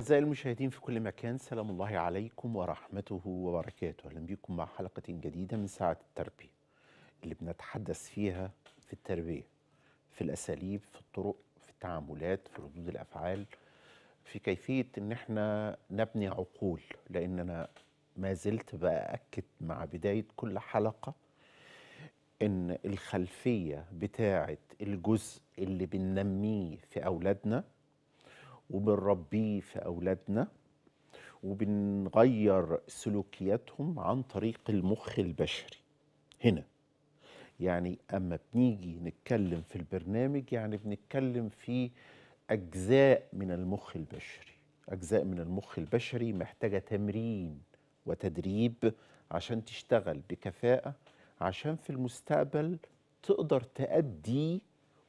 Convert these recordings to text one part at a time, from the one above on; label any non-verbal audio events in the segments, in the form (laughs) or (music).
أعزائي المشاهدين في كل مكان سلام الله عليكم ورحمته وبركاته أهلا بكم مع حلقة جديدة من ساعة التربية اللي بنتحدث فيها في التربية في الأساليب في الطرق في التعاملات في ردود الأفعال في كيفية إن إحنا نبني عقول لأن أنا ما زلت بأكد مع بداية كل حلقة إن الخلفية بتاعة الجزء اللي بننميه في أولادنا وبنربيه في أولادنا وبنغير سلوكياتهم عن طريق المخ البشري هنا يعني أما بنيجي نتكلم في البرنامج يعني بنتكلم في أجزاء من المخ البشري أجزاء من المخ البشري محتاجة تمرين وتدريب عشان تشتغل بكفاءة عشان في المستقبل تقدر تأدي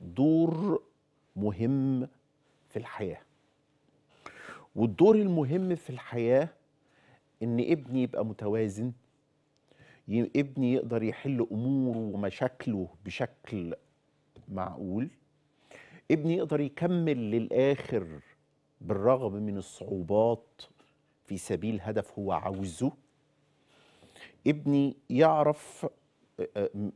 دور مهم في الحياه والدور المهم في الحياة إن ابني يبقى متوازن ابني يقدر يحل أموره ومشاكله بشكل معقول ابني يقدر يكمل للآخر بالرغم من الصعوبات في سبيل هدف هو عاوزه ابني يعرف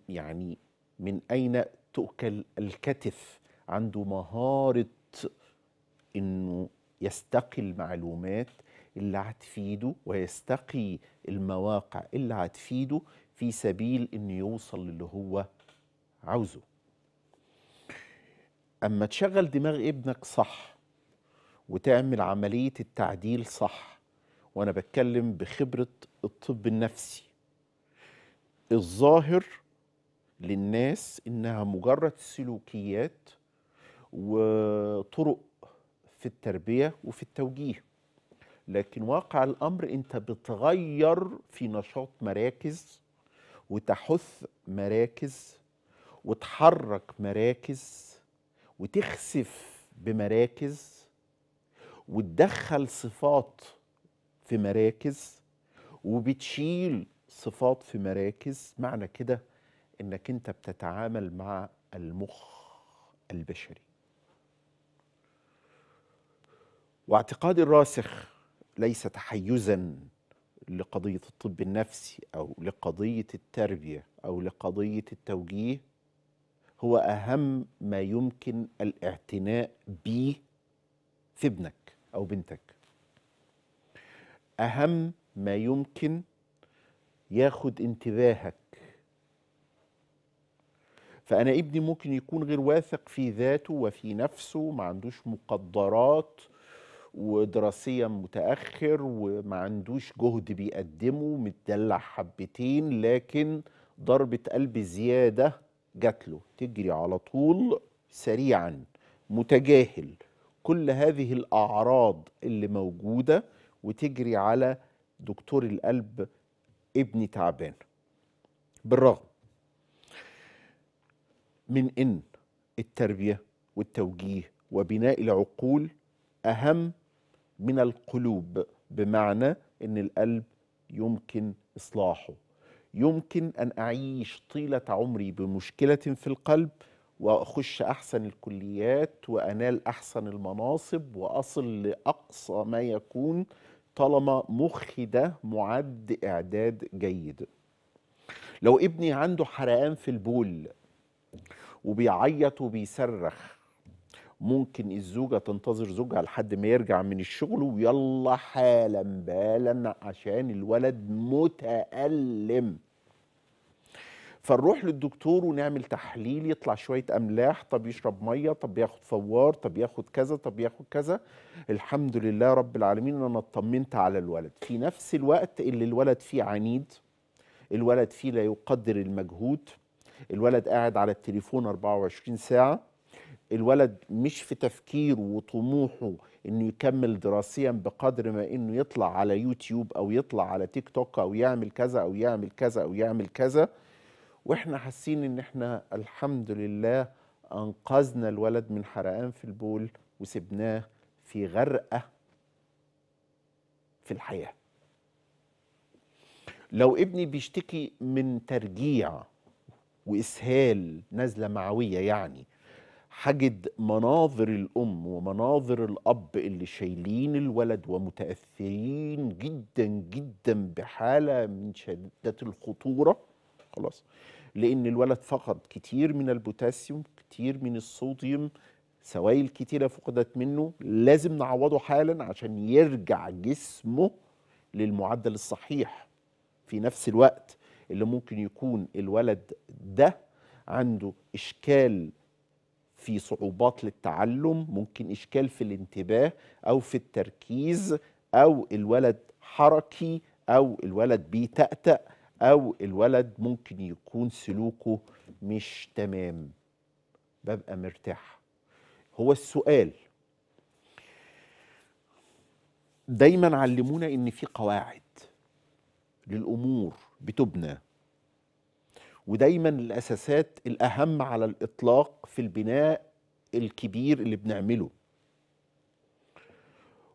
يعني من أين تؤكل الكتف عنده مهارة إنه يستقي المعلومات اللي هتفيده ويستقي المواقع اللي هتفيده في سبيل انه يوصل للي هو عاوزه اما تشغل دماغ ابنك صح وتعمل عملية التعديل صح وانا بتكلم بخبرة الطب النفسي الظاهر للناس انها مجرد سلوكيات وطرق في التربية وفي التوجيه لكن واقع الأمر أنت بتغير في نشاط مراكز وتحث مراكز وتحرك مراكز وتخسف بمراكز وتدخل صفات في مراكز وبتشيل صفات في مراكز معنى كده انك انت بتتعامل مع المخ البشري واعتقادي الراسخ ليس تحيزا لقضية الطب النفسي أو لقضية التربية أو لقضية التوجيه هو أهم ما يمكن الاعتناء به في ابنك أو بنتك أهم ما يمكن ياخد انتباهك فأنا ابني ممكن يكون غير واثق في ذاته وفي نفسه ما عندوش مقدرات ودراسيا متاخر وما عندوش جهد بيقدمه متدلع حبتين لكن ضربه قلب زياده جات له تجري على طول سريعا متجاهل كل هذه الاعراض اللي موجوده وتجري على دكتور القلب ابني تعبان بالرغم من ان التربيه والتوجيه وبناء العقول اهم من القلوب بمعنى ان القلب يمكن اصلاحه يمكن ان اعيش طيله عمري بمشكله في القلب واخش احسن الكليات وانال احسن المناصب واصل لاقصى ما يكون طالما مخي ده معد اعداد جيد لو ابني عنده حرقان في البول وبيعيط وبيصرخ ممكن الزوجة تنتظر زوجها لحد ما يرجع من الشغل ويلا حالا بالا عشان الولد متألم فنروح للدكتور ونعمل تحليل يطلع شوية أملاح طب يشرب مية طب ياخد فوار طب ياخد كذا طب ياخد كذا الحمد لله رب العالمين أنا اطمنت على الولد في نفس الوقت اللي الولد فيه عنيد الولد فيه لا يقدر المجهود الولد قاعد على التليفون 24 ساعة الولد مش في تفكيره وطموحه انه يكمل دراسيا بقدر ما انه يطلع على يوتيوب او يطلع على تيك توك او يعمل كذا او يعمل كذا او يعمل كذا واحنا حاسين ان احنا الحمد لله انقذنا الولد من حرقان في البول وسبناه في غرقه في الحياه لو ابني بيشتكي من ترجيع واسهال نزله معويه يعني هجد مناظر الام ومناظر الاب اللي شايلين الولد ومتاثرين جدا جدا بحاله من شده الخطوره خلاص لان الولد فقد كتير من البوتاسيوم كتير من الصوديوم سوائل كتيره فقدت منه لازم نعوضه حالا عشان يرجع جسمه للمعدل الصحيح في نفس الوقت اللي ممكن يكون الولد ده عنده اشكال في صعوبات للتعلم ممكن إشكال في الانتباه أو في التركيز أو الولد حركي أو الولد بيتأتأ أو الولد ممكن يكون سلوكه مش تمام ببقى مرتاح هو السؤال دايما علمونا ان في قواعد للامور بتبنى ودايما الاساسات الاهم على الاطلاق في البناء الكبير اللي بنعمله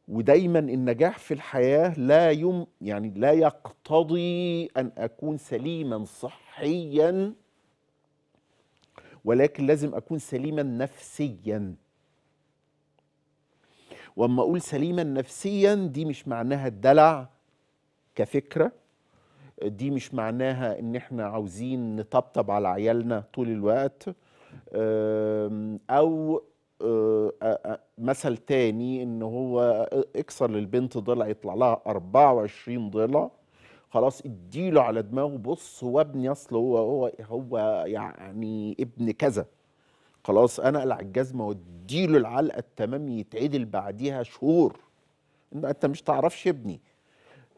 ودايما النجاح في الحياه لا يم يعني لا يقتضي ان اكون سليما صحيا ولكن لازم اكون سليما نفسيا واما اقول سليما نفسيا دي مش معناها الدلع كفكره دي مش معناها ان احنا عاوزين نطبطب على عيالنا طول الوقت او آه، آه، آه، مثل تاني ان هو اكسر للبنت ضلع يطلع لها 24 ضلع خلاص اديله على دماغه بص هو ابني اصل هو هو هو يعني ابن كذا خلاص انا اقلع الجزمه واديله العلقه التمام يتعدل بعديها شهور انت مش تعرفش ابني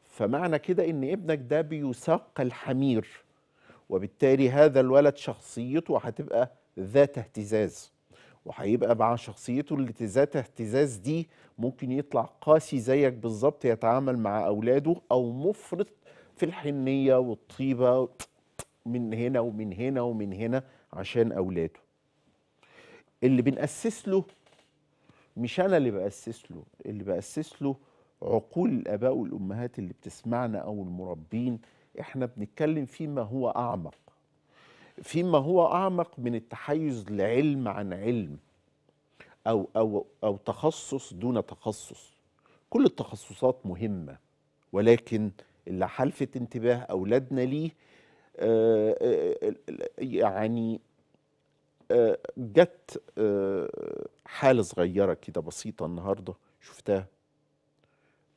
فمعنى كده ان ابنك ده بيساق الحمير وبالتالي هذا الولد شخصيته هتبقى ذات اهتزاز وهيبقى مع شخصيته اللي ذات اهتزاز دي ممكن يطلع قاسي زيك بالظبط يتعامل مع اولاده او مفرط في الحنيه والطيبه من هنا ومن هنا ومن هنا عشان اولاده اللي بنأسس له مش انا اللي بأسس له اللي بأسس له عقول الاباء والامهات اللي بتسمعنا او المربين احنا بنتكلم فيما هو اعمق فيما هو أعمق من التحيز لعلم عن علم أو, أو, أو تخصص دون تخصص كل التخصصات مهمة ولكن اللي حلفت انتباه أولادنا ليه آه، آه، آه، يعني جت حالة صغيرة كده بسيطة النهاردة شفتها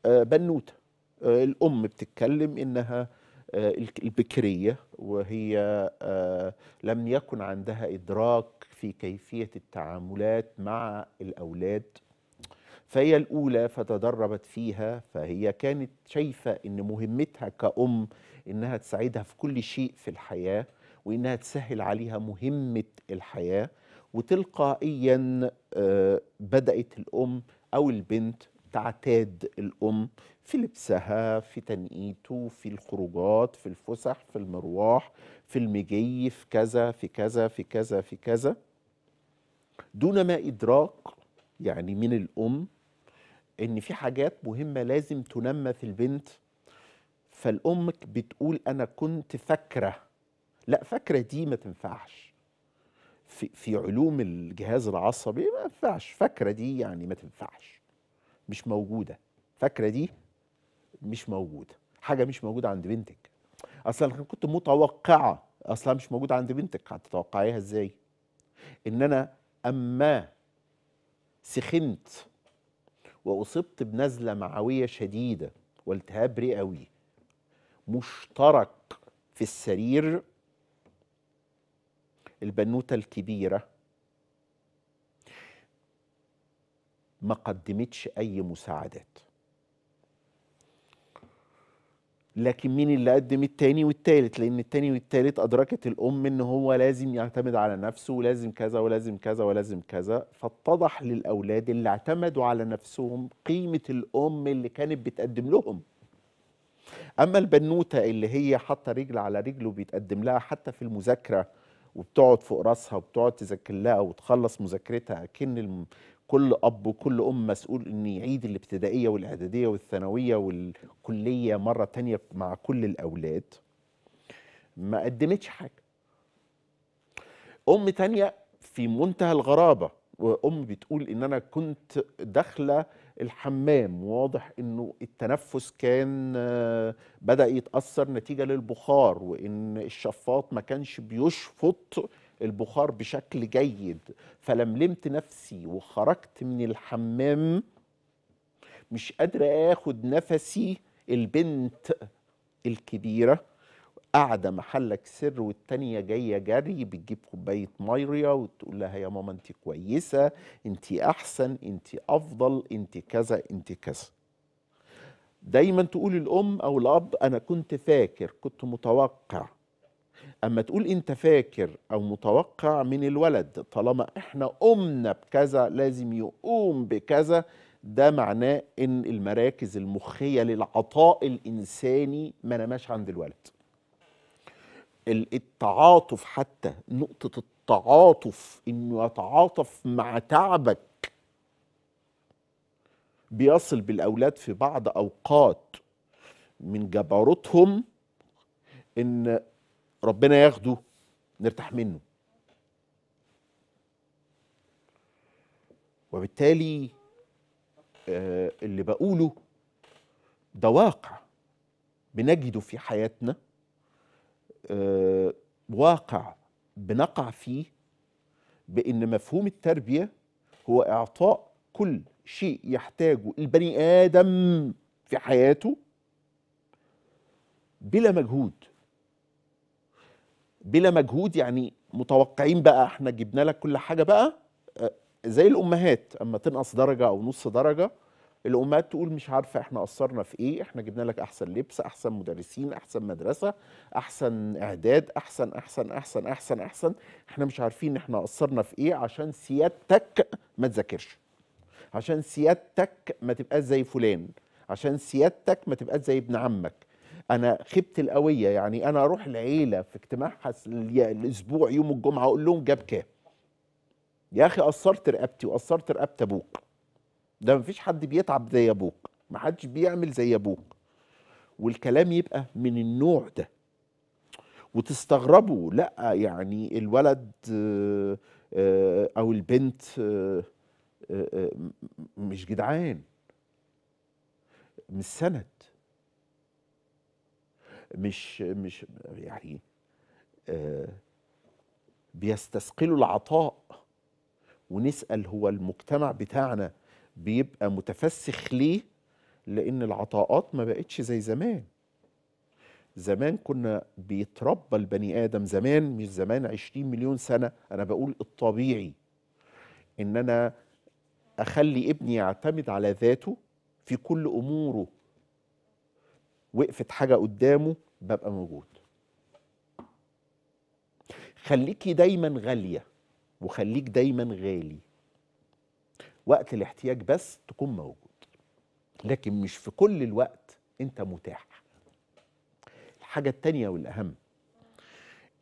بنوتة الأم بتتكلم إنها آه، البكريه وهي آه، لم يكن عندها ادراك في كيفيه التعاملات مع الاولاد فهي الاولى فتدربت فيها فهي كانت شايفه ان مهمتها كأم انها تساعدها في كل شيء في الحياه وانها تسهل عليها مهمه الحياه وتلقائيا آه، بدات الام او البنت تعتاد الأم في لبسها في تنقيته في الخروجات في الفسح في المرواح في المجي في كذا في كذا في كذا في كذا دون ما إدراك يعني من الأم إن في حاجات مهمة لازم تنمى في البنت فالأم بتقول أنا كنت فاكرة لا فاكرة دي ما تنفعش في, علوم الجهاز العصبي ما ينفعش فاكرة دي يعني ما تنفعش مش موجوده فاكره دي مش موجوده حاجه مش موجوده عند بنتك اصلا كنت متوقعه اصلا مش موجوده عند بنتك هتتوقعيها ازاي ان انا اما سخنت واصبت بنزله معويه شديده والتهاب رئوي مشترك في السرير البنوته الكبيره ما قدمتش أي مساعدات لكن مين اللي قدم التاني والتالت لان التاني والتالت ادركت الام ان هو لازم يعتمد على نفسه ولازم كذا ولازم كذا ولازم كذا فاتضح للاولاد اللي اعتمدوا على نفسهم قيمه الام اللي كانت بتقدم لهم اما البنوته اللي هي حاطه رجل على رجله بيتقدم لها حتى في المذاكره وبتقعد فوق راسها وبتقعد تذاكر لها وتخلص مذاكرتها كن كل اب وكل ام مسؤول ان يعيد الابتدائيه والاعداديه والثانويه والكليه مره تانية مع كل الاولاد ما قدمتش حاجه ام تانية في منتهى الغرابه وام بتقول ان انا كنت داخله الحمام واضح انه التنفس كان آه، بدا يتاثر نتيجه للبخار وان الشفاط ما كانش بيشفط البخار بشكل جيد فلملمت نفسي وخرجت من الحمام مش قادرة اخد نفسي البنت الكبيرة قاعدة محلك سر والتانية جاية جري بتجيب كوباية ميريا وتقول لها يا ماما انت كويسة انت احسن انت افضل انت كذا انت كذا دايما تقول الام او الاب انا كنت فاكر كنت متوقع اما تقول انت فاكر او متوقع من الولد طالما احنا قمنا بكذا لازم يقوم بكذا ده معناه ان المراكز المخيه للعطاء الانساني ما نماش عند الولد التعاطف حتى نقطه التعاطف انه يتعاطف مع تعبك بيصل بالاولاد في بعض اوقات من جبروتهم ان ربنا ياخده نرتاح منه وبالتالي آه، اللي بقوله ده واقع بنجده في حياتنا آه، واقع بنقع فيه بان مفهوم التربيه هو اعطاء كل شيء يحتاجه البني ادم في حياته بلا مجهود بلا مجهود يعني متوقعين بقى احنا جبنا لك كل حاجه بقى آه، زي الامهات اما تنقص درجه او نص درجه الامهات تقول مش عارفه احنا قصرنا في ايه احنا جبنا لك احسن لبس احسن مدرسين احسن مدرسه احسن اعداد احسن احسن احسن احسن احسن احنا مش عارفين احنا قصرنا في ايه عشان سيادتك ما تذاكرش عشان سيادتك ما تبقاش زي فلان عشان سيادتك ما تبقاش زي ابن عمك انا خبت القويه يعني انا اروح العيله في اجتماعها الاسبوع يوم الجمعه اقول لهم جاب كام يا اخي قصرت رقبتي وقصرت رقبه ابوك ده مفيش حد بيتعب زي ابوك محدش بيعمل زي ابوك والكلام يبقى من النوع ده وتستغربوا لا يعني الولد آه، آه، او البنت آه، مش جدعان مش سند مش مش يعني آه، بيستثقلوا العطاء ونسأل هو المجتمع بتاعنا بيبقى متفسخ ليه لأن العطاءات ما بقتش زي زمان زمان كنا بيتربى البني آدم زمان مش زمان 20 مليون سنة أنا بقول الطبيعي إن أنا أخلي ابني يعتمد على ذاته في كل أموره وقفت حاجة قدامه ببقى موجود خليكي دايما غالية وخليك دايما غالي وقت الاحتياج بس تكون موجود لكن مش في كل الوقت انت متاح الحاجة التانية والأهم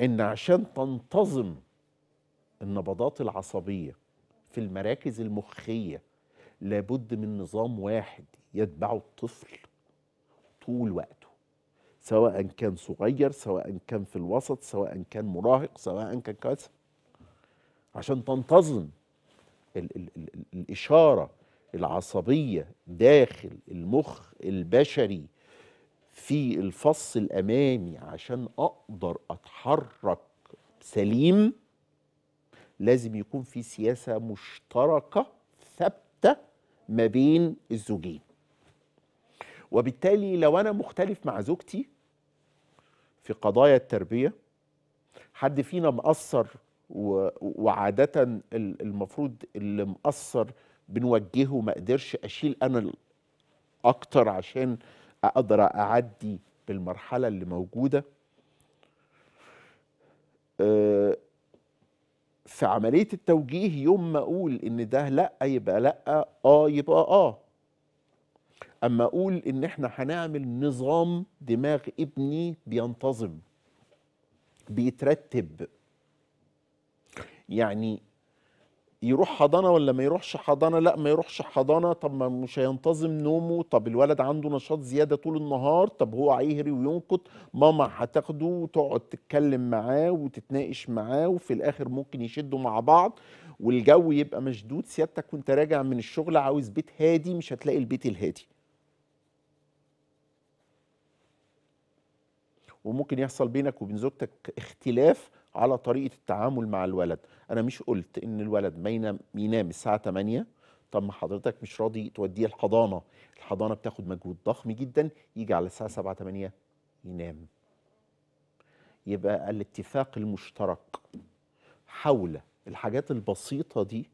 ان عشان تنتظم النبضات العصبية في المراكز المخية لابد من نظام واحد يتبعه الطفل طول وقته سواء كان صغير سواء كان في الوسط سواء كان مراهق سواء كان كذا عشان تنتظم ال ال ال ال الإشارة العصبية داخل المخ البشري في الفص الأمامي عشان أقدر أتحرك سليم لازم يكون في سياسة مشتركة ثابتة ما بين الزوجين وبالتالي لو أنا مختلف مع زوجتي في قضايا التربيه حد فينا مقصر وعاده المفروض اللي مقصر بنوجهه ما قدرش اشيل انا اكتر عشان اقدر اعدي بالمرحله اللي موجوده آه، في عمليه التوجيه يوم ما اقول ان ده لا يبقى لا اه يبقى اه اما اقول ان احنا هنعمل نظام دماغ ابني بينتظم بيترتب يعني يروح حضانه ولا ما يروحش حضانه لا ما يروحش حضانه طب ما مش هينتظم نومه طب الولد عنده نشاط زياده طول النهار طب هو هيهري وينكت ماما هتاخده وتقعد تتكلم معاه وتتناقش معاه وفي الاخر ممكن يشدوا مع بعض والجو يبقى مشدود سيادتك وانت راجع من الشغل عاوز بيت هادي مش هتلاقي البيت الهادي وممكن يحصل بينك وبين زوجتك اختلاف على طريقه التعامل مع الولد انا مش قلت ان الولد ما ينام, ينام الساعه 8 طب ما حضرتك مش راضي توديه الحضانه الحضانه بتاخد مجهود ضخم جدا يجي على الساعه 7 8 ينام يبقى الاتفاق المشترك حول الحاجات البسيطه دي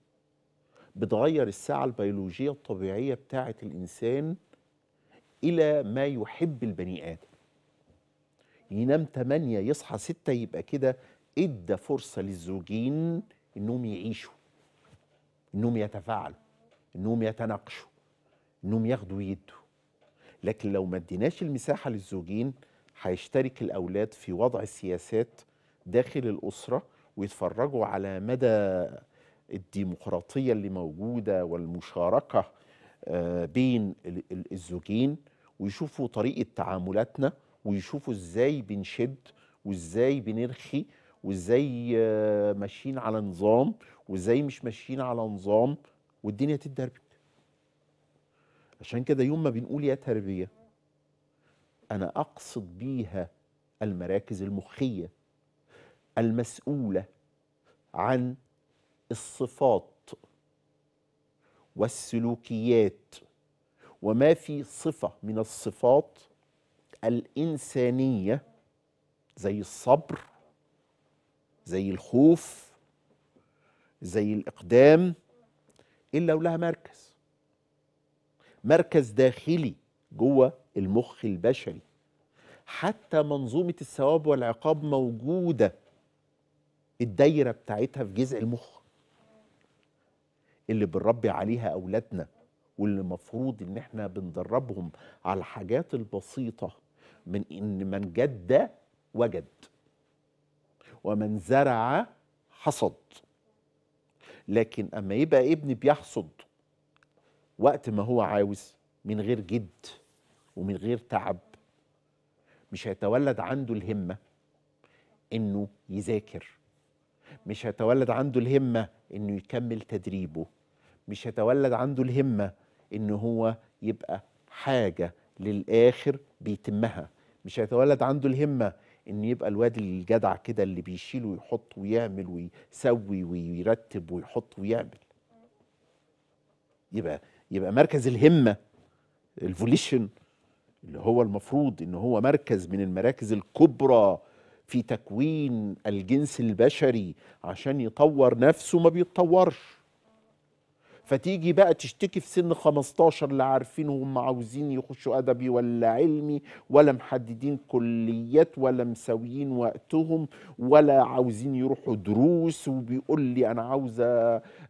بتغير الساعه البيولوجيه الطبيعيه بتاعه الانسان الى ما يحب البني ادم ينام 8 يصحى 6 يبقى كده ادى فرصه للزوجين انهم يعيشوا انهم يتفاعلوا انهم يتناقشوا انهم ياخدوا يدوا لكن لو ما اديناش المساحه للزوجين هيشترك الاولاد في وضع سياسات داخل الاسره ويتفرجوا على مدى الديمقراطيه اللي موجوده والمشاركه آه، بين الزوجين ويشوفوا طريقه تعاملاتنا ويشوفوا ازاي بنشد وازاي بنرخي وازاي آه، ماشيين على نظام وازاي مش ماشيين على نظام والدنيا تتدربك عشان كده يوم ما بنقول يا تربيه انا اقصد بيها المراكز المخيه المسؤوله عن الصفات والسلوكيات وما في صفه من الصفات الانسانيه زي الصبر زي الخوف زي الاقدام الا ولها مركز مركز داخلي جوه المخ البشري حتى منظومه الثواب والعقاب موجوده الدايره بتاعتها في جزء المخ اللي بنربي عليها اولادنا واللي المفروض ان احنا بندربهم على الحاجات البسيطه من إن من جد وجد ومن زرع حصد لكن أما يبقى ابن بيحصد وقت ما هو عاوز من غير جد ومن غير تعب مش هيتولد عنده الهمة إنه يذاكر مش هيتولد عنده الهمة إنه يكمل تدريبه مش هيتولد عنده الهمة إن هو يبقى حاجة للآخر بيتمها مش هيتولد عنده الهمه ان يبقى الواد الجدع كده اللي بيشيل ويحط ويعمل ويسوي ويرتب ويحط ويعمل يبقى يبقى مركز الهمه الفوليشن اللي هو المفروض ان هو مركز من المراكز الكبرى في تكوين الجنس البشري عشان يطور نفسه ما بيتطورش فتيجي بقى تشتكي في سن 15 لا عارفين هم عاوزين يخشوا ادبي ولا علمي ولا محددين كليات ولا مساويين وقتهم ولا عاوزين يروحوا دروس وبيقول لي انا عاوز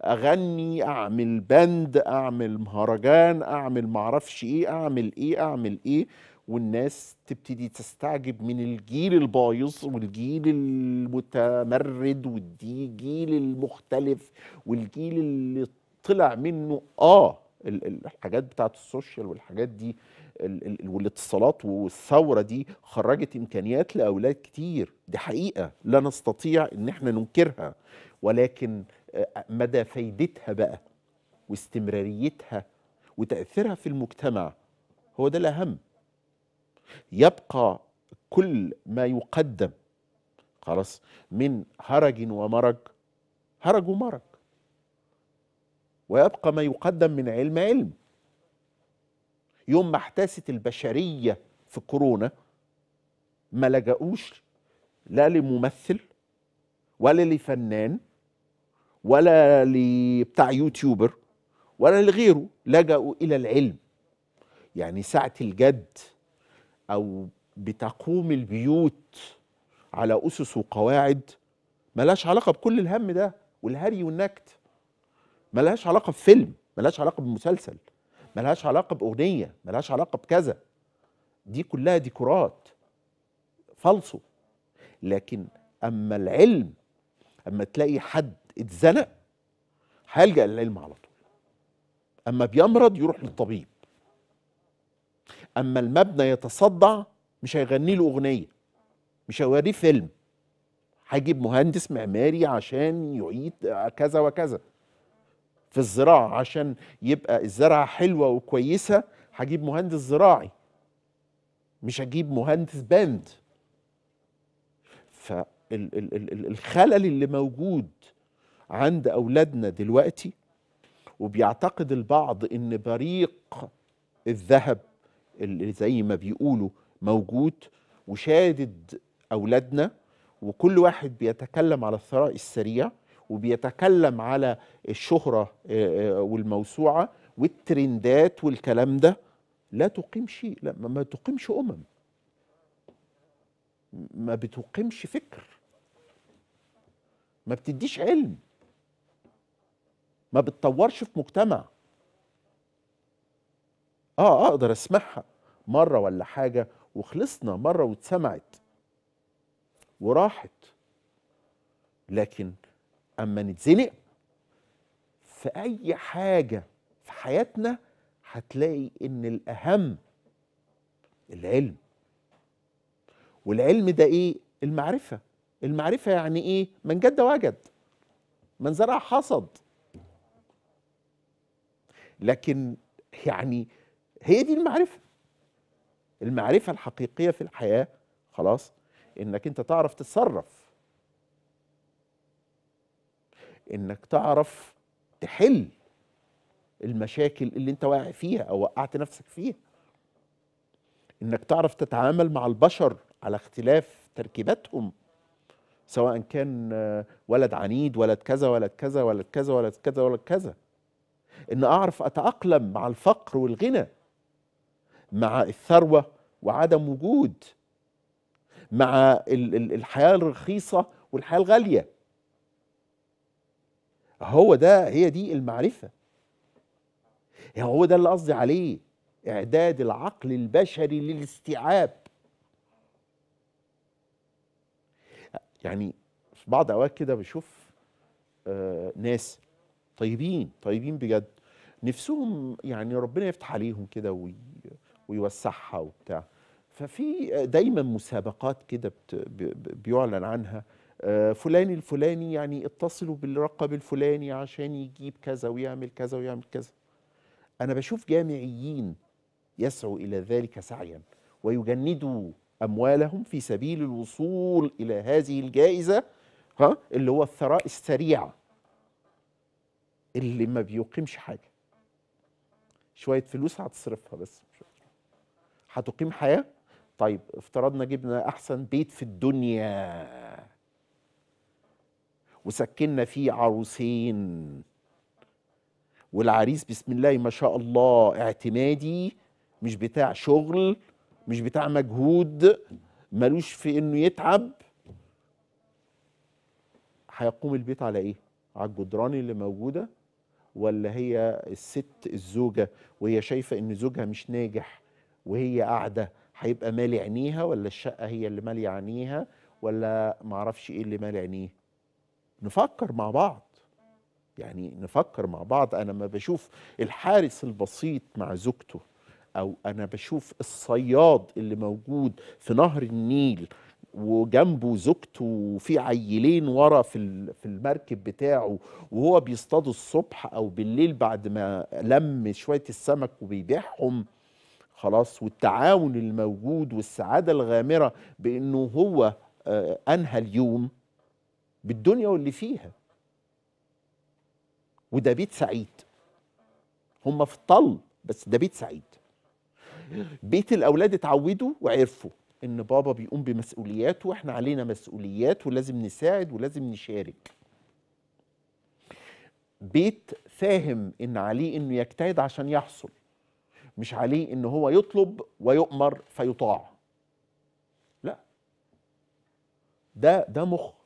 اغني اعمل بند اعمل مهرجان اعمل معرفش ايه اعمل ايه اعمل ايه والناس تبتدي تستعجب من الجيل البايظ والجيل المتمرد والجيل المختلف والجيل اللي طلع منه اه الحاجات بتاعت السوشيال والحاجات دي والاتصالات والثوره دي خرجت امكانيات لاولاد كتير دي حقيقه لا نستطيع ان احنا ننكرها ولكن آه، مدى فايدتها بقى واستمراريتها وتاثيرها في المجتمع هو ده الاهم يبقى كل ما يقدم خلاص من هرج ومرج هرج ومرج ويبقى ما يقدم من علم علم يوم ما احتاست البشرية في كورونا ما لجأوش لا لممثل ولا لفنان ولا لبتاع يوتيوبر ولا لغيره لجأوا إلى العلم يعني ساعة الجد أو بتقوم البيوت على أسس وقواعد ملاش علاقة بكل الهم ده والهري والنكت ملهاش علاقه بفيلم ملهاش علاقه بمسلسل ملهاش علاقه باغنيه ملهاش علاقه بكذا دي كلها ديكورات فالصو لكن اما العلم اما تلاقي حد اتزنق هيلجا للعلم على طول اما بيمرض يروح للطبيب اما المبنى يتصدع مش هيغني له اغنيه مش هيوريه فيلم هيجيب مهندس معماري عشان يعيد كذا وكذا في الزراعه عشان يبقى الزرعه حلوه وكويسه هجيب مهندس زراعي مش هجيب مهندس باند فالخلل اللي موجود عند اولادنا دلوقتي وبيعتقد البعض ان بريق الذهب اللي زي ما بيقولوا موجود وشادد اولادنا وكل واحد بيتكلم على الثراء السريع وبيتكلم على الشهرة آه، آه، والموسوعة والترندات والكلام ده لا تقيم شيء لا ما تقيمش أمم ما بتقيمش فكر ما بتديش علم ما بتطورش في مجتمع اه اقدر اسمعها مره ولا حاجه وخلصنا مره واتسمعت وراحت لكن اما نتزنق في اي حاجه في حياتنا هتلاقي ان الاهم العلم والعلم ده ايه المعرفه المعرفه يعني ايه من جد وجد من زرع حصد لكن يعني هي دي المعرفه المعرفه الحقيقيه في الحياه خلاص انك انت تعرف تتصرف انك تعرف تحل المشاكل اللي انت واقع فيها او وقعت نفسك فيها انك تعرف تتعامل مع البشر على اختلاف تركيباتهم سواء كان ولد عنيد ولد كذا ولد كذا ولد كذا ولد كذا ولد كذا ان اعرف اتاقلم مع الفقر والغنى مع الثروه وعدم وجود مع الحياه الرخيصه والحياه الغاليه هو ده هي دي المعرفة يعني هو ده اللي قصدي عليه إعداد العقل البشري للاستيعاب يعني في بعض أوقات كده بشوف آه ناس طيبين طيبين بجد نفسهم يعني ربنا يفتح عليهم كده وي ويوسعها وبتاع ففي دايما مسابقات كده بيعلن عنها آه، فلان الفلاني يعني اتصلوا بالرقم الفلاني عشان يجيب كذا ويعمل كذا ويعمل كذا أنا بشوف جامعيين يسعوا إلى ذلك سعيا ويجندوا أموالهم في سبيل الوصول إلى هذه الجائزة ها اللي هو الثراء السريع اللي ما بيقيمش حاجة شوية فلوس هتصرفها بس هتقيم حياة طيب افترضنا جبنا أحسن بيت في الدنيا وسكننا فيه عروسين والعريس بسم الله ما شاء الله اعتمادي مش بتاع شغل مش بتاع مجهود ملوش في انه يتعب هيقوم البيت على ايه على الجدران اللي موجوده ولا هي الست الزوجه وهي شايفه ان زوجها مش ناجح وهي قاعده هيبقى مالي عينيها ولا الشقه هي اللي ماليه عينيها ولا معرفش ايه اللي مالي عينيه نفكر مع بعض يعني نفكر مع بعض انا ما بشوف الحارس البسيط مع زوجته او انا بشوف الصياد اللي موجود في نهر النيل وجنبه زوجته وفي عيلين ورا في في المركب بتاعه وهو بيصطاد الصبح او بالليل بعد ما لم شويه السمك وبيبيعهم خلاص والتعاون الموجود والسعاده الغامره بانه هو آه، انهى اليوم بالدنيا واللي فيها وده بيت سعيد هم في الطل بس ده بيت سعيد بيت الاولاد اتعودوا وعرفوا ان بابا بيقوم بمسؤولياته واحنا علينا مسؤوليات ولازم نساعد ولازم نشارك بيت فاهم ان عليه انه يجتهد عشان يحصل مش عليه ان هو يطلب ويؤمر فيطاع لا ده ده مخ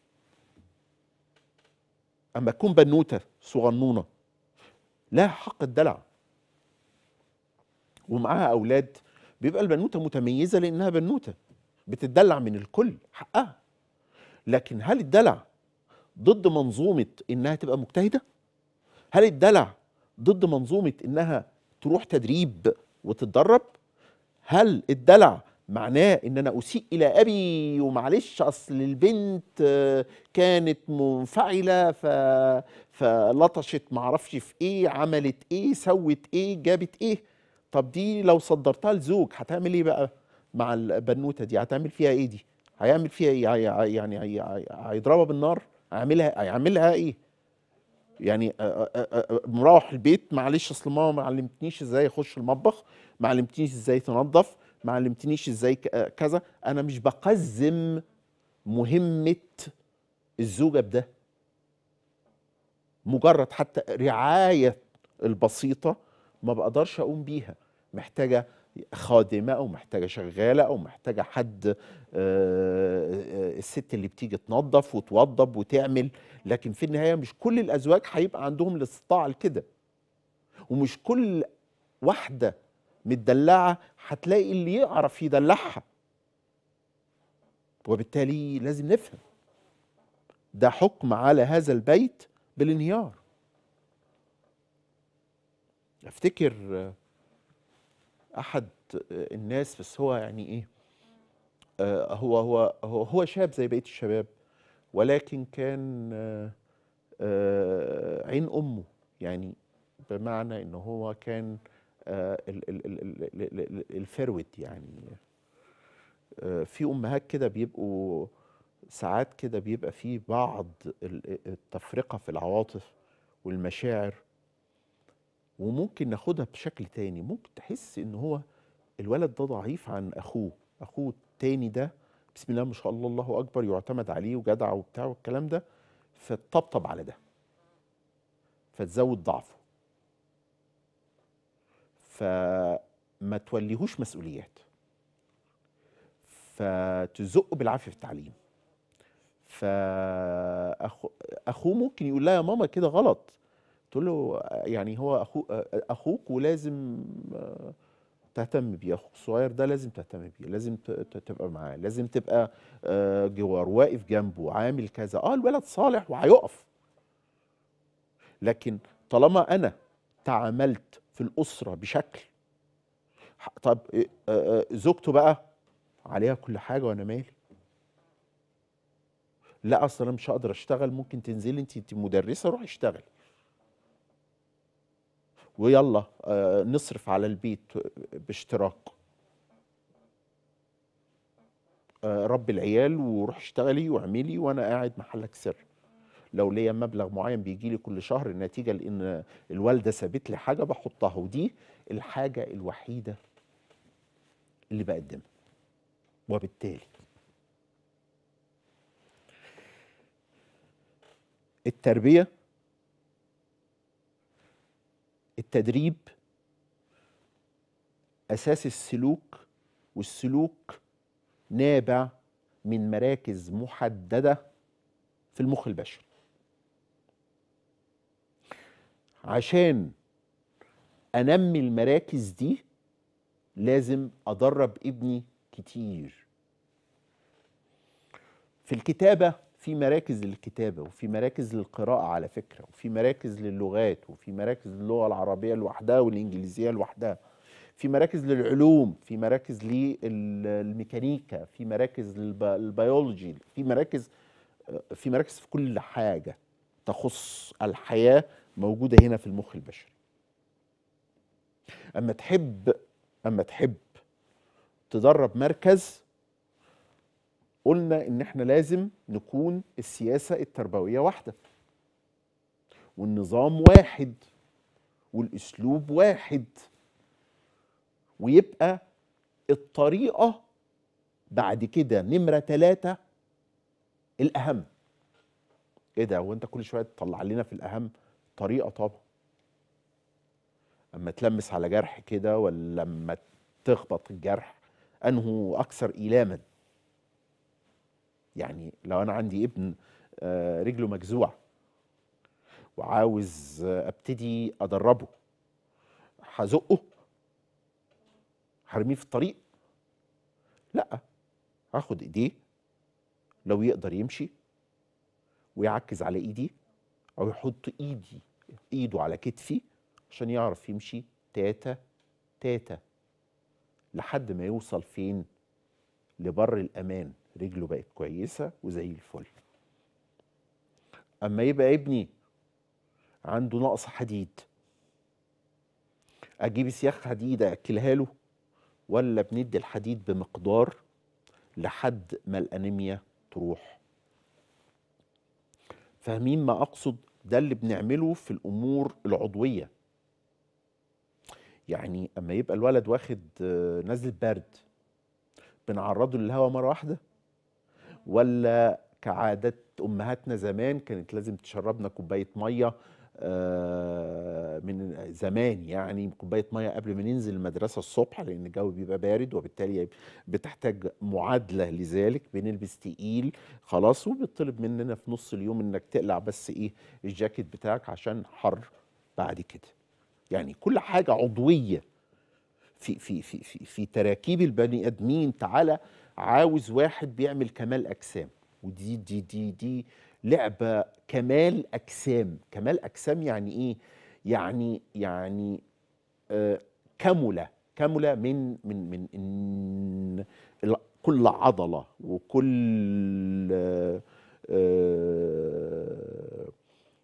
اما تكون بنوته صغنونه لها حق الدلع ومعاها اولاد بيبقى البنوته متميزه لانها بنوته بتدلع من الكل حقها لكن هل الدلع ضد منظومه انها تبقى مجتهده هل الدلع ضد منظومه انها تروح تدريب وتتدرب هل الدلع معناه ان انا اسيء الى ابي ومعلش اصل البنت آه، كانت منفعله ف فلطشت معرفش في ايه عملت ايه سوت ايه جابت ايه طب دي لو صدرتها لزوج هتعمل ايه بقى مع البنوته دي هتعمل فيها ايه دي هيعمل فيها ايه يعني هيضربها بالنار هيعملها هيعملها ايه يعني آه، آه، مروح البيت معلش اصل ماما ما علمتنيش ازاي اخش المطبخ ما علمتنيش ازاي تنظف ما علمتنيش ازاي آه، كذا انا مش بقزم مهمه الزوجه بده مجرد حتى رعايه البسيطه ما بقدرش اقوم بيها محتاجه خادمه او محتاجه شغاله او محتاجه حد آه، آه، الست اللي بتيجي تنظف وتوضب وتعمل لكن في النهايه مش كل الازواج هيبقى عندهم الاستطاعه لكده ومش كل واحده متدلعه هتلاقي اللي يعرف يدلعها وبالتالي لازم نفهم ده حكم على هذا البيت بالانهيار افتكر احد الناس بس هو يعني ايه آه، هو هو هو, هو شاب زي بقيه الشباب ولكن كان آه، آه، عين امه يعني بمعنى ان هو كان آه، الفرود يعني آه، في امهات كده بيبقوا ساعات كده بيبقى في بعض التفرقه في العواطف والمشاعر وممكن ناخدها بشكل تاني ممكن تحس ان هو الولد ده ضعيف عن اخوه اخوه التاني ده بسم الله ما شاء الله الله اكبر يعتمد عليه وجدع وبتاع والكلام ده فتطبطب على ده فتزود ضعفه فما توليهوش مسؤوليات فتزقه بالعافيه في التعليم فاخوه أخو ممكن يقول لها يا ماما كده غلط تقول له يعني هو اخو اخوك ولازم آه، تهتم بيه اخوك الصغير ده لازم تهتم بيه لازم تبقى معاه لازم تبقى آه، جوار واقف جنبه عامل كذا اه الولد صالح وهيقف لكن طالما انا تعاملت في الاسره بشكل طب زوجته بقى عليها كل حاجه وانا مالي لا اصل انا مش هقدر اشتغل ممكن تنزلي انت انت مدرسه روحي اشتغلي ويلا نصرف على البيت باشتراك رب العيال وروح اشتغلي واعملي وانا قاعد محلك سر لو ليا مبلغ معين بيجي لي كل شهر نتيجه لان الوالده سابت لي حاجه بحطها ودي الحاجه الوحيده اللي بقدمها وبالتالي التربيه التدريب اساس السلوك والسلوك نابع من مراكز محدده في المخ البشري عشان انمي المراكز دي لازم ادرب ابني كتير في الكتابه في مراكز للكتابه وفي مراكز للقراءه على فكره وفي مراكز للغات وفي مراكز للغه العربيه لوحدها والانجليزيه لوحدها في مراكز للعلوم في مراكز للميكانيكا في مراكز للبيولوجي في مراكز في مراكز في كل حاجه تخص الحياه موجوده هنا في المخ البشري اما تحب اما تحب تدرب مركز قلنا ان احنا لازم نكون السياسه التربويه واحده والنظام واحد والاسلوب واحد ويبقى الطريقه بعد كده نمره ثلاثة الاهم ايه ده هو انت كل شويه تطلع لنا في الاهم طريقه طبعا اما تلمس على جرح كده ولا لما تخبط الجرح انه اكثر ايلاما يعني لو انا عندي ابن آه، رجله مجزوعه وعاوز آه، ابتدي ادربه هزقه هرميه في الطريق لا هاخد ايديه لو يقدر يمشي ويعكز على ايديه او يحط ايدي ايده على كتفي عشان يعرف يمشي تاتا تاتا لحد ما يوصل فين لبر الامان رجله بقت كويسه وزي الفل اما يبقى ابني عنده نقص حديد اجيب سياخ حديد اكلها له ولا بندي الحديد بمقدار لحد ما الانيميا تروح فاهمين ما اقصد ده اللي بنعمله في الامور العضويه يعني اما يبقى الولد واخد آه، نزله برد بنعرضه للهواء مره واحده ولا كعاده امهاتنا زمان كانت لازم تشربنا كوبايه ميه آه، من زمان يعني كوبايه ميه قبل ما ننزل المدرسه الصبح لان الجو بيبقى بارد وبالتالي بتحتاج معادله لذلك بنلبس تقيل خلاص وبيطلب مننا في نص اليوم انك تقلع بس ايه الجاكيت بتاعك عشان حر بعد كده يعني كل حاجه عضويه في في في في, في تراكيب البني ادمين تعالى عاوز واحد بيعمل كمال اجسام ودي دي دي دي لعبه كمال اجسام كمال اجسام يعني ايه يعني يعني آه كمله كمله من من من إن كل عضله وكل آه آه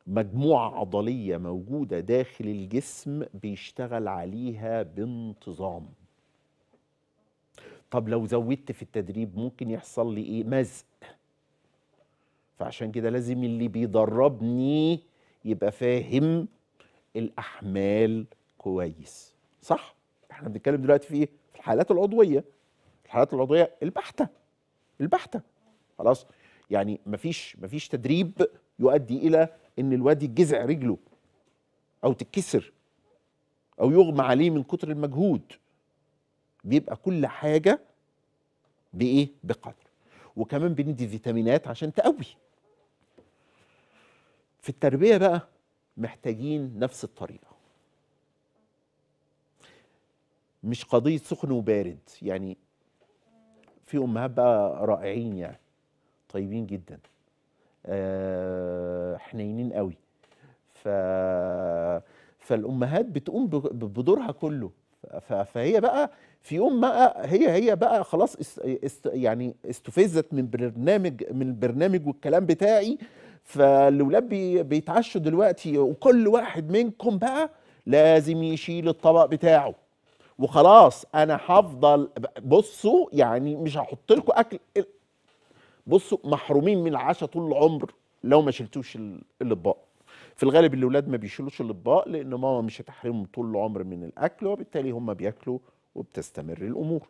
مجموعه عضليه موجوده داخل الجسم بيشتغل عليها بانتظام طب لو زودت في التدريب ممكن يحصل لي ايه مزق فعشان كده لازم اللي بيدربني يبقى فاهم الاحمال كويس صح احنا بنتكلم دلوقتي في ايه في الحالات العضويه الحالات العضويه البحته البحته خلاص يعني مفيش مفيش تدريب يؤدي الى ان الواد يتجزع رجله او تتكسر او يغمى عليه من كتر المجهود بيبقى كل حاجه بايه بقدر وكمان بندي فيتامينات عشان تقوي في التربية بقى محتاجين نفس الطريقة مش قضية سخن وبارد يعني في أمهات بقى رائعين يعني طيبين جدا آه حنينين قوي ف... فالأمهات بتقوم بدورها كله فهي بقى في أم بقى هي هي بقى خلاص است... يعني استفزت من برنامج من البرنامج والكلام بتاعي فالولاد بيتعشوا دلوقتي وكل واحد منكم بقى لازم يشيل الطبق بتاعه وخلاص انا هفضل بصوا يعني مش هحط لكم اكل بصوا محرومين من العشاء طول العمر لو ما شلتوش الاطباق في الغالب الاولاد ما بيشيلوش الاطباق لان ماما مش هتحرمهم طول العمر من الاكل وبالتالي هم بياكلوا وبتستمر الامور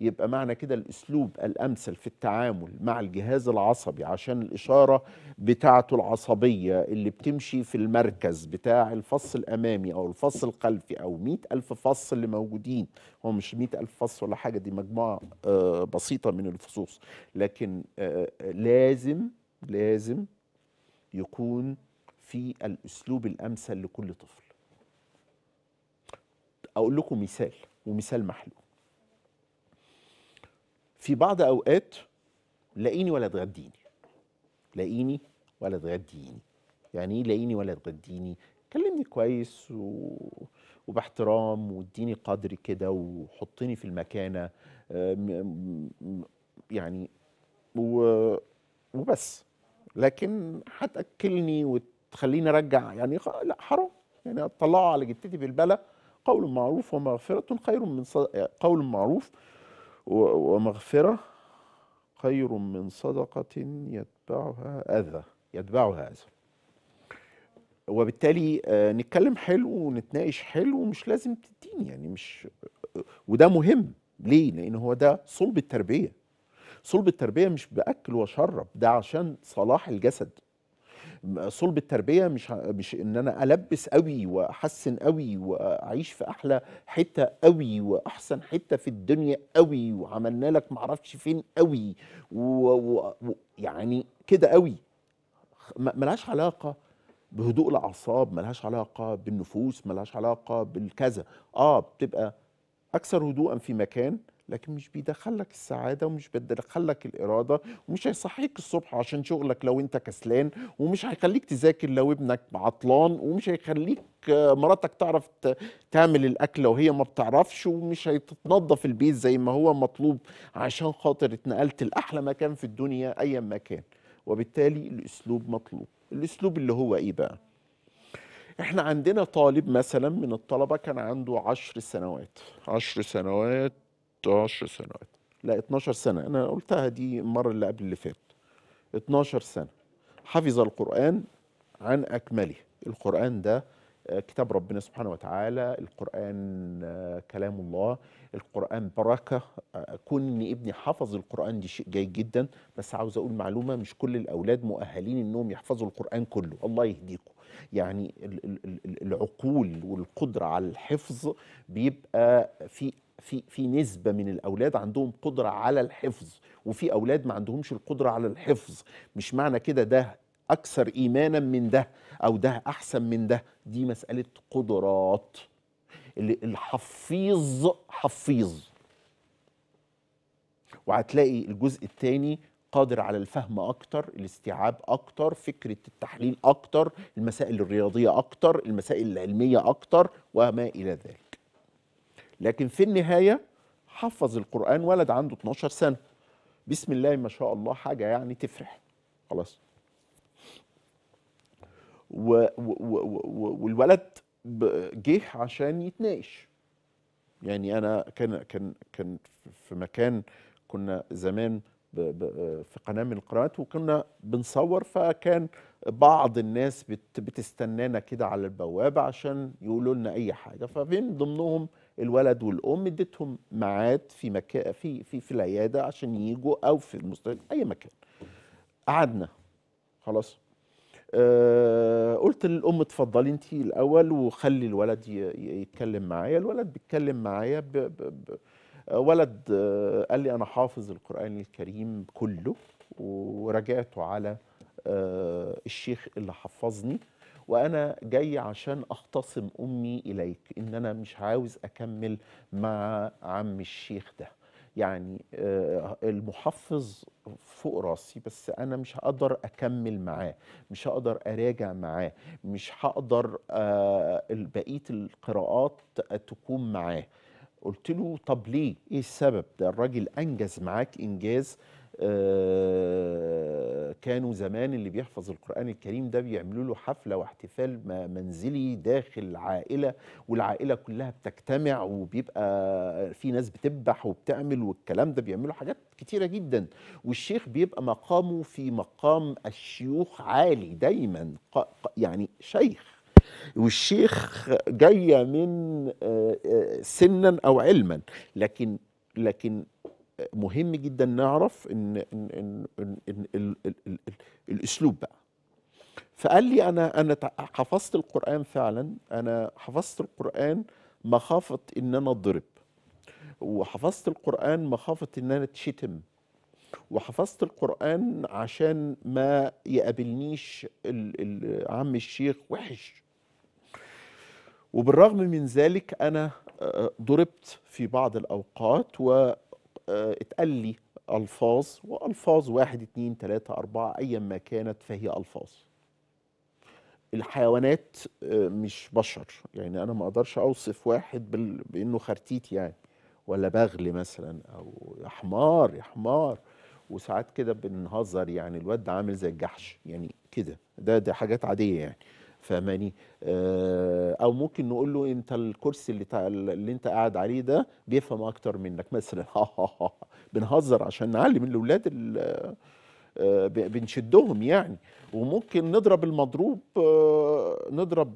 يبقى معنى كده الاسلوب الامثل في التعامل مع الجهاز العصبي عشان الاشاره بتاعته العصبيه اللي بتمشي في المركز بتاع الفص الامامي او الفص الخلفي او مئة الف فص اللي موجودين هو مش مئة الف فص ولا حاجه دي مجموعه آه، بسيطه من الفصوص لكن آه، آه، لازم لازم يكون في الاسلوب الامثل لكل طفل اقول لكم مثال ومثال محلو. في بعض اوقات لاقيني ولا تغديني لاقيني ولا تغديني يعني ايه لاقيني ولا تغديني كلمني كويس و... وباحترام واديني قدر كده وحطني في المكانه يعني و... وبس لكن هتاكلني وتخليني ارجع يعني لا حرام يعني اطلعه على جتتي بالبلا قول معروف ومغفره خير من صد... قول معروف ومغفرة خير من صدقة يتبعها أذى يتبعها أذى وبالتالي آه، نتكلم حلو ونتناقش حلو ومش لازم تديني يعني مش آه، وده مهم ليه؟ لأن هو ده صلب التربية صلب التربية مش بأكل وشرب ده عشان صلاح الجسد صلب التربيه مش مش ان انا البس قوي واحسن قوي واعيش في احلى حته قوي واحسن حته في الدنيا قوي وعملنا لك معرفش فين قوي ويعني كده قوي ملهاش علاقه بهدوء الاعصاب ملهاش علاقه بالنفوس ملهاش علاقه بالكذا اه بتبقى اكثر هدوءا في مكان لكن مش بيدخلك السعاده ومش بيدخلك الاراده ومش هيصحيك الصبح عشان شغلك لو انت كسلان ومش هيخليك تذاكر لو ابنك عطلان ومش هيخليك مراتك تعرف تعمل الاكل لو هي ما بتعرفش ومش هيتنظف البيت زي ما هو مطلوب عشان خاطر اتنقلت لاحلى مكان في الدنيا ايا ما كان وبالتالي الاسلوب مطلوب الاسلوب اللي هو ايه بقى احنا عندنا طالب مثلا من الطلبه كان عنده عشر سنوات عشر سنوات 12 سنة لا 12 سنة أنا قلتها دي المرة اللي قبل اللي فات 12 سنة حفظ القرآن عن أكمله القرآن ده آه، كتاب ربنا سبحانه وتعالى القرآن آه، كلام الله القرآن بركة آه، كون ابني حفظ القرآن دي شيء جيد جدا بس عاوز أقول معلومة مش كل الأولاد مؤهلين إنهم يحفظوا القرآن كله الله يهديكم يعني العقول والقدرة على الحفظ بيبقى في في في نسبه من الاولاد عندهم قدره على الحفظ وفي اولاد ما عندهمش القدره على الحفظ مش معنى كده ده اكثر ايمانا من ده او ده احسن من ده دي مساله قدرات الحفيظ حفيظ وهتلاقي الجزء الثاني قادر على الفهم اكتر الاستيعاب اكتر فكره التحليل اكتر المسائل الرياضيه اكتر المسائل العلميه اكتر وما الى ذلك لكن في النهاية حفظ القرآن ولد عنده 12 سنة بسم الله ما شاء الله حاجة يعني تفرح خلاص و و و والولد جه عشان يتناقش يعني انا كان كان كان في مكان كنا زمان ب ب في قناه من القنوات وكنا بنصور فكان بعض الناس بت بتستنانا كده على البوابه عشان يقولوا لنا اي حاجه فمن ضمنهم الولد والام اديتهم ميعاد في مكان في في في العياده عشان يجوا او في المستشفى اي مكان قعدنا خلاص آه، قلت للام اتفضلي انت الاول وخلي الولد يتكلم معايا الولد بيتكلم معايا ب ب ب آه، ولد آه، قال لي انا حافظ القران الكريم كله وراجعته على الشيخ اللي حفظني وانا جاي عشان اختصم امي اليك ان انا مش عاوز اكمل مع عم الشيخ ده يعني آه، المحفظ فوق راسي بس انا مش هقدر اكمل معاه مش هقدر اراجع معاه مش هقدر آه، بقيه القراءات تكون معاه قلت له طب ليه ايه السبب ده الراجل انجز معاك انجاز آه، كانوا زمان اللي بيحفظ القرآن الكريم ده بيعملوا له حفلة واحتفال منزلي داخل العائلة والعائلة كلها بتجتمع وبيبقى في ناس بتذبح وبتعمل والكلام ده بيعملوا حاجات كتيرة جدا والشيخ بيبقى مقامه في مقام الشيوخ عالي دايما يعني شيخ والشيخ جاية من آه، آه، سنا أو علما لكن لكن مهم جدا نعرف ان ان ان, إن, إن الـ الـ الـ الـ الاسلوب بقى فقال لي انا انا حفظت القران فعلا انا حفظت القران مخافه ان انا اضرب وحفظت القران مخافه ان انا اتشتم وحفظت القرآن عشان ما يقابلنيش عم الشيخ وحش وبالرغم من ذلك أنا آه، ضربت في بعض الأوقات و آه، اتقال لي الفاظ والفاظ واحد اتنين تلاته اربعه ايا ما كانت فهي الفاظ الحيوانات آه، مش بشر يعني انا ما اقدرش اوصف واحد بانه خرتيت يعني ولا بغل مثلا او يا حمار يا حمار وساعات كده بنهزر يعني الواد عامل زي الجحش يعني كده ده ده حاجات عاديه يعني فاهماني آه، او ممكن نقول له انت الكرسي اللي, اللي انت قاعد عليه ده بيفهم اكتر منك مثلا (laughs) بنهزر عشان نعلم الاولاد آه، بنشدهم يعني وممكن نضرب المضروب آه، نضرب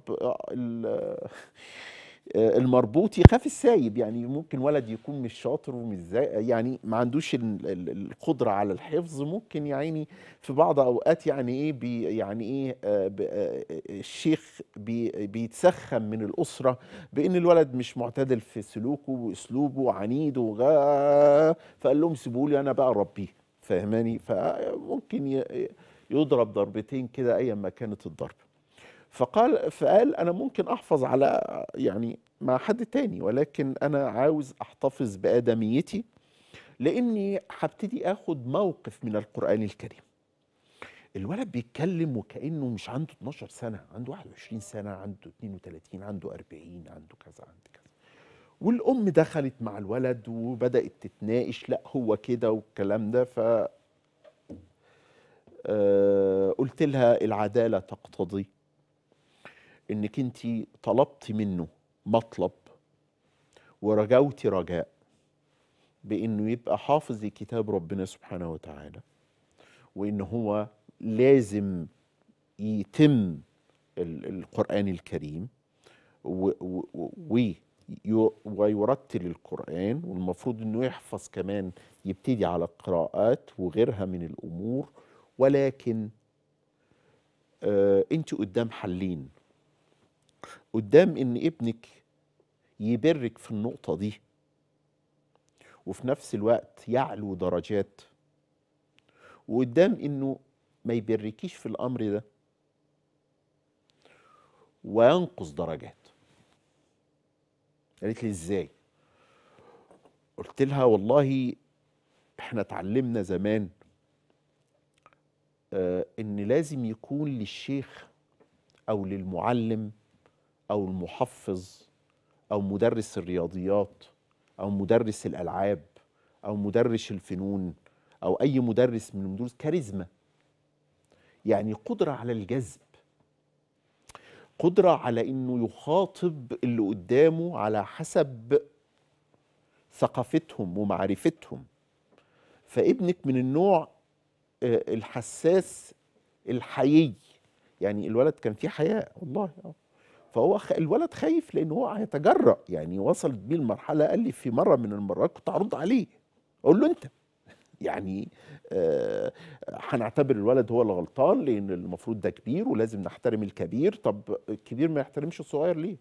آه، المربوط يخاف السايب يعني ممكن ولد يكون مش شاطر ومش يعني ما عندوش القدره على الحفظ ممكن يعني في بعض اوقات يعني ايه بي يعني ايه آه، آه، الشيخ بي بيتسخم من الاسره بان الولد مش معتدل في سلوكه واسلوبه عنيد وغا فقال لهم سيبوا لي انا بقى اربيه فاهماني فممكن يضرب ضربتين كده ايا ما كانت الضربه فقال فقال انا ممكن احفظ على يعني مع حد تاني ولكن انا عاوز احتفظ بادميتي لاني هبتدي اخد موقف من القران الكريم الولد بيتكلم وكانه مش عنده 12 سنه عنده 21 سنه عنده 32 عنده 40 عنده كذا عنده كذا والام دخلت مع الولد وبدات تتناقش لا هو كده والكلام ده ف آه، قلت لها العداله تقتضي انك انت طلبتي منه مطلب ورجوتي رجاء بانه يبقى حافظ لكتاب ربنا سبحانه وتعالى وان هو لازم يتم القران الكريم ويرتل القرآن والمفروض أنه يحفظ كمان يبتدي على القراءات وغيرها من الأمور ولكن آه، أنت قدام حلين قدام ان ابنك يبرك في النقطه دي وفي نفس الوقت يعلو درجات وقدام انه ما يبركيش في الامر ده وينقص درجات قالت لي ازاي قلت لها والله احنا اتعلمنا زمان آه ان لازم يكون للشيخ او للمعلم او المحفظ او مدرس الرياضيات او مدرس الالعاب او مدرس الفنون او اي مدرس من المدرس كاريزما يعني قدره على الجذب قدره على انه يخاطب اللي قدامه على حسب ثقافتهم ومعرفتهم فابنك من النوع آه، الحساس الحيي يعني الولد كان فيه حياء والله فهو الولد خايف لان هو هيتجرأ يعني وصلت بيه المرحله قال لي في مره من المرات كنت هرد عليه اقول له انت يعني آه، هنعتبر آه الولد هو اللي غلطان لان المفروض ده كبير ولازم نحترم الكبير طب الكبير ما يحترمش الصغير ليه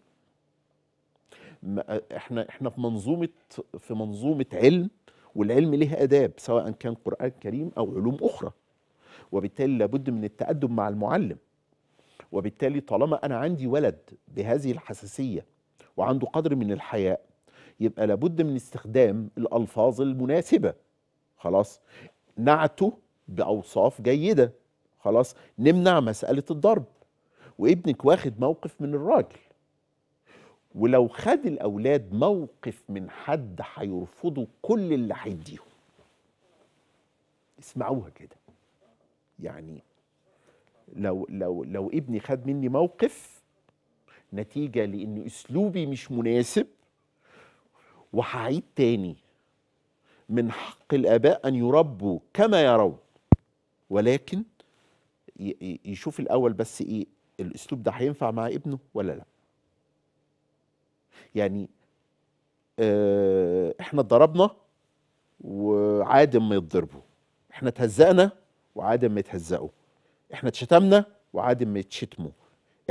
احنا احنا في منظومه في منظومه علم والعلم ليه اداب سواء كان قران كريم او علوم اخرى وبالتالي لابد من التادب مع المعلم وبالتالي طالما أنا عندي ولد بهذه الحساسية وعنده قدر من الحياء يبقى لابد من استخدام الألفاظ المناسبة خلاص نعته بأوصاف جيدة خلاص نمنع مسألة الضرب وابنك واخد موقف من الراجل ولو خد الأولاد موقف من حد هيرفضوا كل اللي هيديهم اسمعوها كده يعني لو لو لو ابني خد مني موقف نتيجه لان اسلوبي مش مناسب وهعيد تاني من حق الاباء ان يربوا كما يرون ولكن يشوف الاول بس ايه الاسلوب ده هينفع مع ابنه ولا لا يعني اه احنا اتضربنا وعادم ما يتضربوا احنا اتهزقنا وعادم ما يتهزقوا احنا اتشتمنا وعادي ما يتشتموا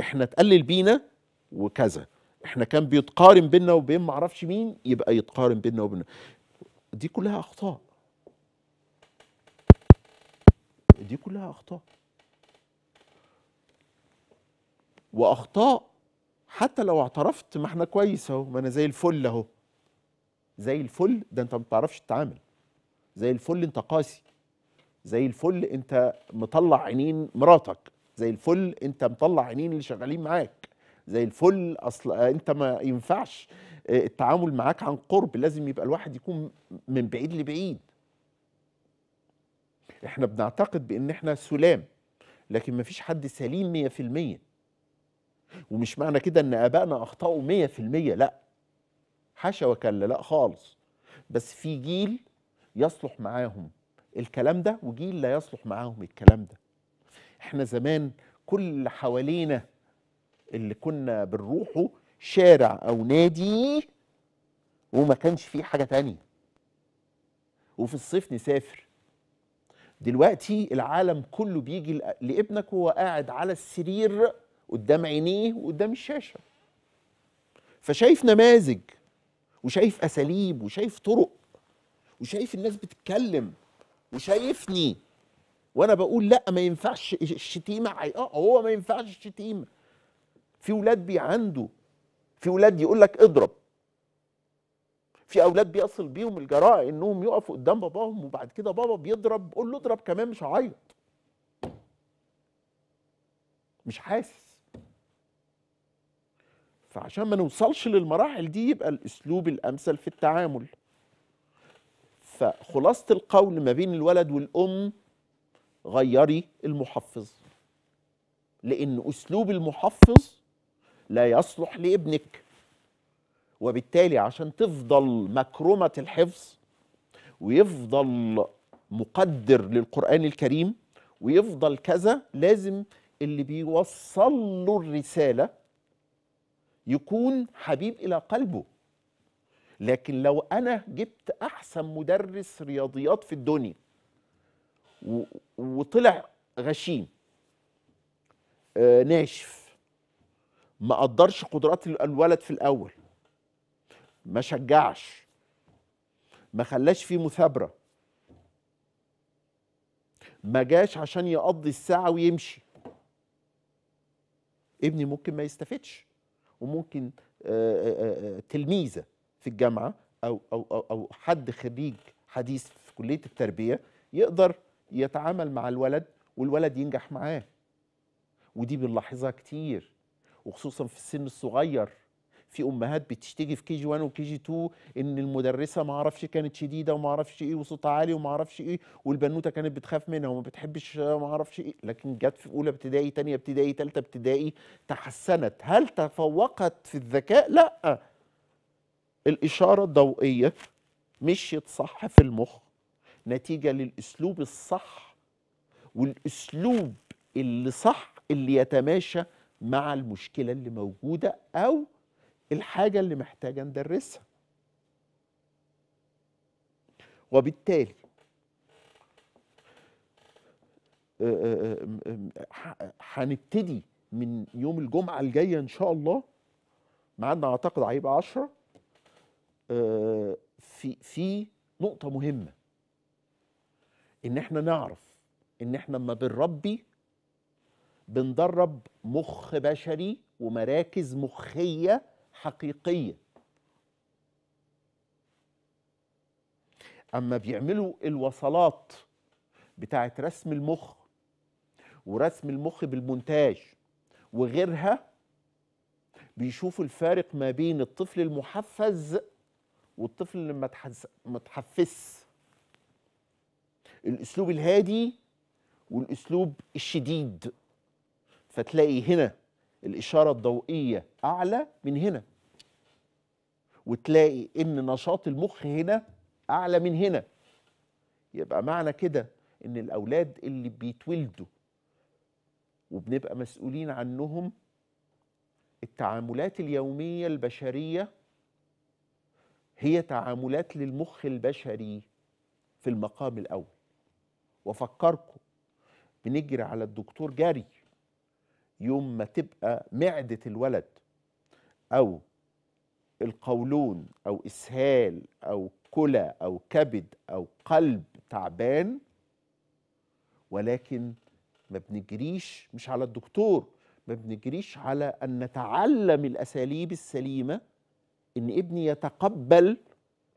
احنا تقلل بينا وكذا احنا كان بيتقارن بينا وبين معرفش مين يبقى يتقارن بينا وبين دي كلها اخطاء دي كلها اخطاء واخطاء حتى لو اعترفت ما احنا كويس اهو ما انا زي الفل اهو زي الفل ده انت ما بتعرفش تتعامل زي الفل انت قاسي زي الفل انت مطلع عينين مراتك زي الفل انت مطلع عينين اللي شغالين معاك زي الفل اصل انت ما ينفعش آه، التعامل معاك عن قرب لازم يبقى الواحد يكون من بعيد لبعيد احنا بنعتقد بان احنا سلام لكن مفيش حد سليم 100% ومش معنى كده ان ابائنا اخطاوا 100% لا حاشا وكلا لا خالص بس في جيل يصلح معاهم الكلام ده وجيل لا يصلح معاهم الكلام ده احنا زمان كل حوالينا اللي كنا بنروحه شارع او نادي وما كانش فيه حاجه تانية وفي الصيف نسافر دلوقتي العالم كله بيجي لابنك وهو قاعد على السرير قدام عينيه وقدام الشاشه فشايف نماذج وشايف اساليب وشايف طرق وشايف الناس بتتكلم وشايفني وانا بقول لا ما ينفعش الشتيمه اه هو ما ينفعش الشتيمه في ولاد بي عنده في ولاد يقول لك اضرب في اولاد بيصل بيهم الجراء انهم يقفوا قدام باباهم وبعد كده بابا بيضرب قول له اضرب كمان مش هعيط مش حاسس فعشان ما نوصلش للمراحل دي يبقى الاسلوب الامثل في التعامل فخلاصة القول ما بين الولد والأم غيري المحفظ لأن أسلوب المحفظ لا يصلح لابنك وبالتالي عشان تفضل مكرمة الحفظ ويفضل مقدر للقرآن الكريم ويفضل كذا لازم اللي بيوصل له الرسالة يكون حبيب إلى قلبه لكن لو انا جبت احسن مدرس رياضيات في الدنيا وطلع غشيم آه ناشف ما قدرش قدرات الولد في الاول ما شجعش ما خلاش فيه مثابره ما جاش عشان يقضي الساعه ويمشي ابني ممكن ما يستفدش وممكن آآ آه، آآ آه، آه، تلميذه في الجامعه او او او, أو حد خريج حديث في كليه التربيه يقدر يتعامل مع الولد والولد ينجح معاه ودي بنلاحظها كتير وخصوصا في السن الصغير في امهات بتشتكي في كي جي 1 وكي جي 2 ان المدرسه ما اعرفش كانت شديده وما اعرفش ايه وصوتها عالي وما اعرفش ايه والبنوته كانت بتخاف منها وما بتحبش ما اعرفش ايه لكن جت في اولى ابتدائي ثانيه ابتدائي ثالثه ابتدائي تحسنت هل تفوقت في الذكاء لا الإشارة الضوئية مشيت صح في المخ نتيجة للأسلوب الصح والأسلوب اللي صح اللي يتماشى مع المشكلة اللي موجودة أو الحاجة اللي محتاجة ندرسها وبالتالي آه، آه، آه، هنبتدي من يوم الجمعة الجاية إن شاء الله ميعادنا أعتقد هيبقى 10 آه، في في نقطه مهمه ان احنا نعرف ان احنا لما بنربي بندرب مخ بشري ومراكز مخيه حقيقيه اما بيعملوا الوصلات بتاعه رسم المخ ورسم المخ بالمونتاج وغيرها بيشوفوا الفارق ما بين الطفل المحفز والطفل ما متحفز تحفزش الاسلوب الهادي والاسلوب الشديد فتلاقي هنا الاشاره الضوئيه اعلى من هنا وتلاقي ان نشاط المخ هنا اعلى من هنا يبقى معنى كده ان الاولاد اللي بيتولدوا وبنبقى مسؤولين عنهم التعاملات اليوميه البشريه هي تعاملات للمخ البشري في المقام الأول وفكركم بنجري على الدكتور جري يوم ما تبقى معدة الولد أو القولون أو إسهال أو كلى أو كبد أو قلب تعبان ولكن ما بنجريش مش على الدكتور ما بنجريش على أن نتعلم الأساليب السليمة ان ابني يتقبل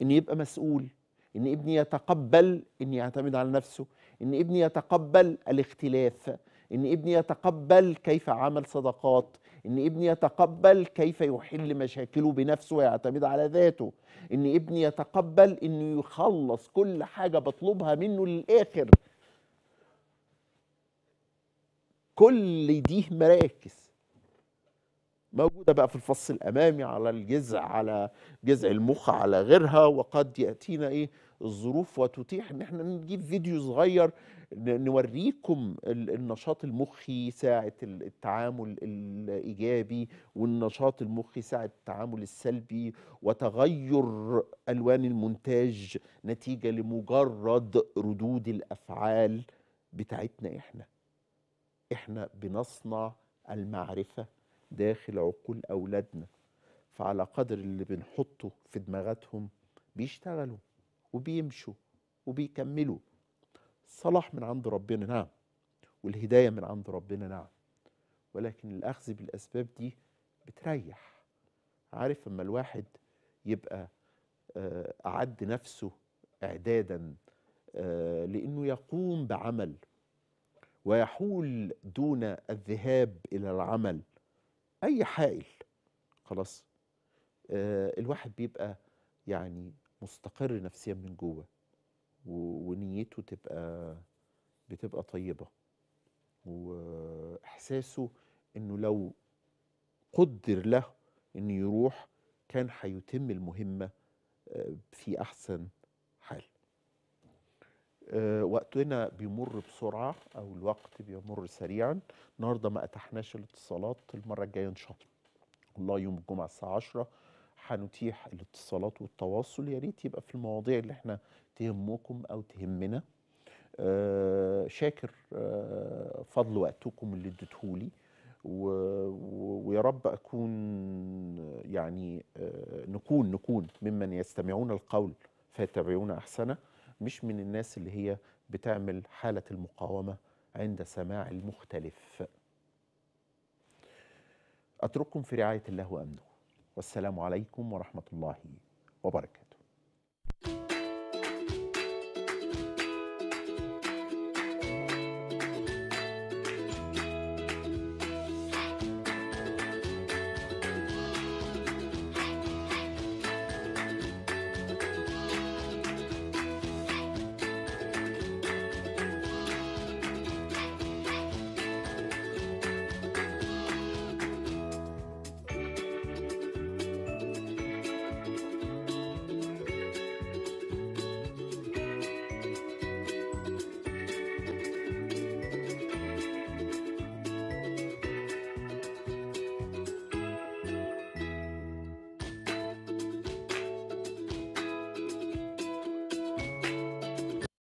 ان يبقى مسؤول ان ابني يتقبل ان يعتمد على نفسه ان ابني يتقبل الاختلاف ان ابني يتقبل كيف عمل صداقات ان ابني يتقبل كيف يحل مشاكله بنفسه ويعتمد على ذاته ان ابني يتقبل انه يخلص كل حاجه بطلبها منه للاخر كل دي مراكز موجودة بقى في الفص الأمامي على الجذع على جذع المخ على غيرها وقد يأتينا إيه الظروف وتتيح إن احنا نجيب فيديو صغير نوريكم النشاط المخي ساعة التعامل الإيجابي والنشاط المخي ساعة التعامل السلبي وتغير ألوان المونتاج نتيجة لمجرد ردود الأفعال بتاعتنا إحنا إحنا بنصنع المعرفة داخل عقول أولادنا فعلى قدر اللي بنحطه في دماغاتهم بيشتغلوا وبيمشوا وبيكملوا صلاح من عند ربنا نعم والهداية من عند ربنا نعم ولكن الأخذ بالأسباب دي بتريح عارف أما الواحد يبقى آه، أعد نفسه إعدادا آه، لأنه يقوم بعمل ويحول دون الذهاب إلى العمل اي حائل خلاص آه الواحد بيبقى يعني مستقر نفسيا من جوه ونيته تبقى بتبقى طيبه واحساسه انه لو قدر له انه يروح كان هيتم المهمه آه، في احسن آه، وقتنا بيمر بسرعه او الوقت بيمر سريعا النهارده ما اتحناش الاتصالات المره الجايه ان شاء الله الله يوم الجمعه الساعه 10 هنتيح الاتصالات والتواصل يا ريت يبقى في المواضيع اللي احنا تهمكم او تهمنا آه، شاكر آه، فضل وقتكم اللي اديتهولي ويا رب اكون يعني نكون نكون ممن يستمعون القول فيتبعون احسنه مش من الناس اللي هي بتعمل حالة المقاومة عند سماع المختلف أترككم في رعاية الله وأمنه والسلام عليكم ورحمة الله وبركاته